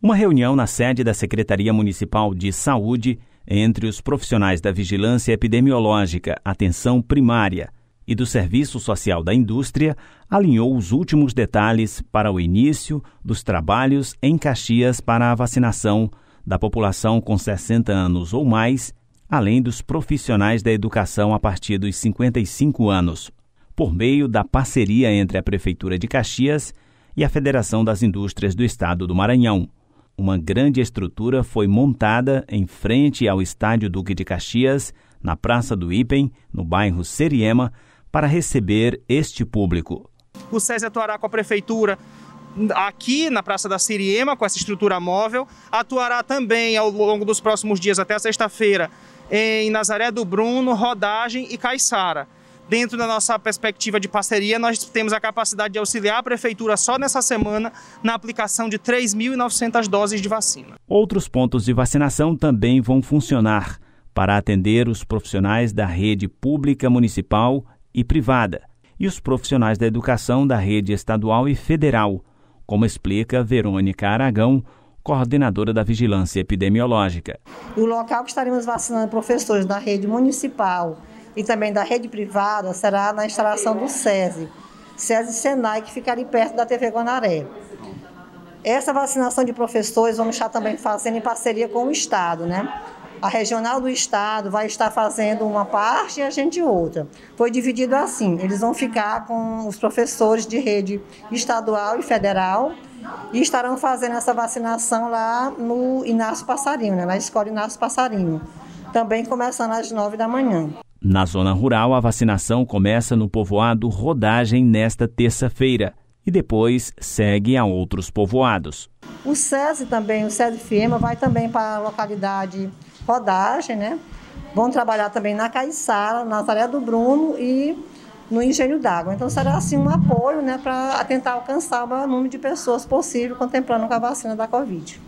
Uma reunião na sede da Secretaria Municipal de Saúde entre os profissionais da Vigilância Epidemiológica, Atenção Primária e do Serviço Social da Indústria alinhou os últimos detalhes para o início dos trabalhos em Caxias para a vacinação da população com 60 anos ou mais, além dos profissionais da educação a partir dos 55 anos, por meio da parceria entre a Prefeitura de Caxias e a Federação das Indústrias do Estado do Maranhão uma grande estrutura foi montada em frente ao Estádio Duque de Caxias, na Praça do Ipen, no bairro Seriema, para receber este público. O SESI atuará com a prefeitura aqui na Praça da Siriema, com essa estrutura móvel, atuará também ao longo dos próximos dias até sexta-feira em Nazaré do Bruno, Rodagem e Caiçara. Dentro da nossa perspectiva de parceria, nós temos a capacidade de auxiliar a prefeitura só nessa semana na aplicação de 3.900 doses de vacina. Outros pontos de vacinação também vão funcionar para atender os profissionais da rede pública municipal e privada e os profissionais da educação da rede estadual e federal, como explica Verônica Aragão, coordenadora da Vigilância Epidemiológica. O local que estaremos vacinando professores da rede municipal, e também da rede privada será na instalação do SESI, SESI Senai, que fica ali perto da TV Guanaré. Essa vacinação de professores vamos estar também fazendo em parceria com o Estado, né? A regional do Estado vai estar fazendo uma parte e a gente outra. Foi dividido assim: eles vão ficar com os professores de rede estadual e federal e estarão fazendo essa vacinação lá no Inácio Passarinho, né? na escola Inácio Passarinho. Também começando às nove da manhã. Na zona rural, a vacinação começa no povoado Rodagem nesta terça-feira e depois segue a outros povoados. O SESI também, o SESI Firma, vai também para a localidade Rodagem, né? Vão trabalhar também na Caiçara, na Nazaré do Bruno e no engenho d'água. Então será assim um apoio né, para tentar alcançar o maior número de pessoas possível contemplando com a vacina da Covid.